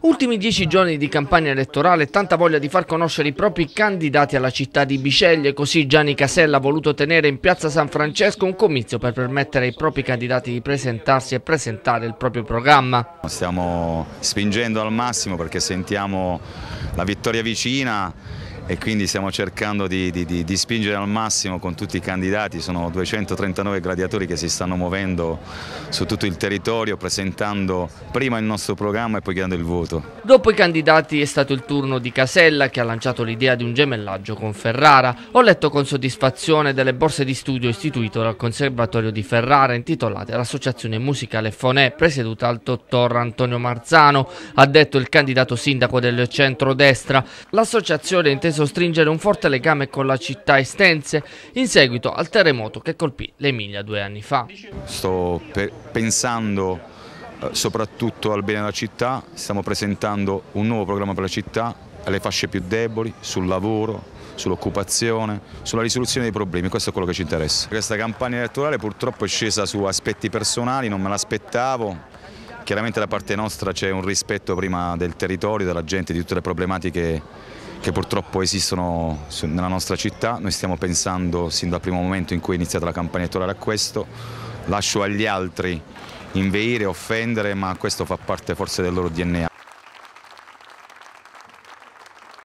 Ultimi dieci giorni di campagna elettorale e tanta voglia di far conoscere i propri candidati alla città di Biceglie, così Gianni Casella ha voluto tenere in piazza San Francesco un comizio per permettere ai propri candidati di presentarsi e presentare il proprio programma. Stiamo spingendo al massimo perché sentiamo la vittoria vicina e quindi stiamo cercando di, di, di, spingere al massimo con tutti i candidati, sono 239 gladiatori che si stanno muovendo su tutto il territorio presentando prima il nostro programma e poi chiedendo il voto. Dopo i candidati è stato il turno di Casella che ha lanciato l'idea di un gemellaggio con Ferrara. Ho letto con soddisfazione delle borse di studio istituite dal Conservatorio di Ferrara intitolate all'Associazione Musicale Fonè presieduta dal dottor Antonio Marzano, ha detto il candidato sindaco del centro-destra. L'associazione intesa inteso stringere un forte legame con la città estense in seguito al terremoto che colpì l'Emilia due anni fa. Sto pe pensando eh, soprattutto al bene della città, stiamo presentando un nuovo programma per la città, alle fasce più deboli, sul lavoro, sull'occupazione, sulla risoluzione dei problemi, questo è quello che ci interessa. Questa campagna elettorale purtroppo è scesa su aspetti personali, non me l'aspettavo, Chiaramente da parte nostra c'è un rispetto prima del territorio, della gente, di tutte le problematiche che purtroppo esistono nella nostra città. Noi stiamo pensando sin dal primo momento in cui è iniziata la campagna elettorale a questo. Lascio agli altri inveire, offendere, ma questo fa parte forse del loro DNA.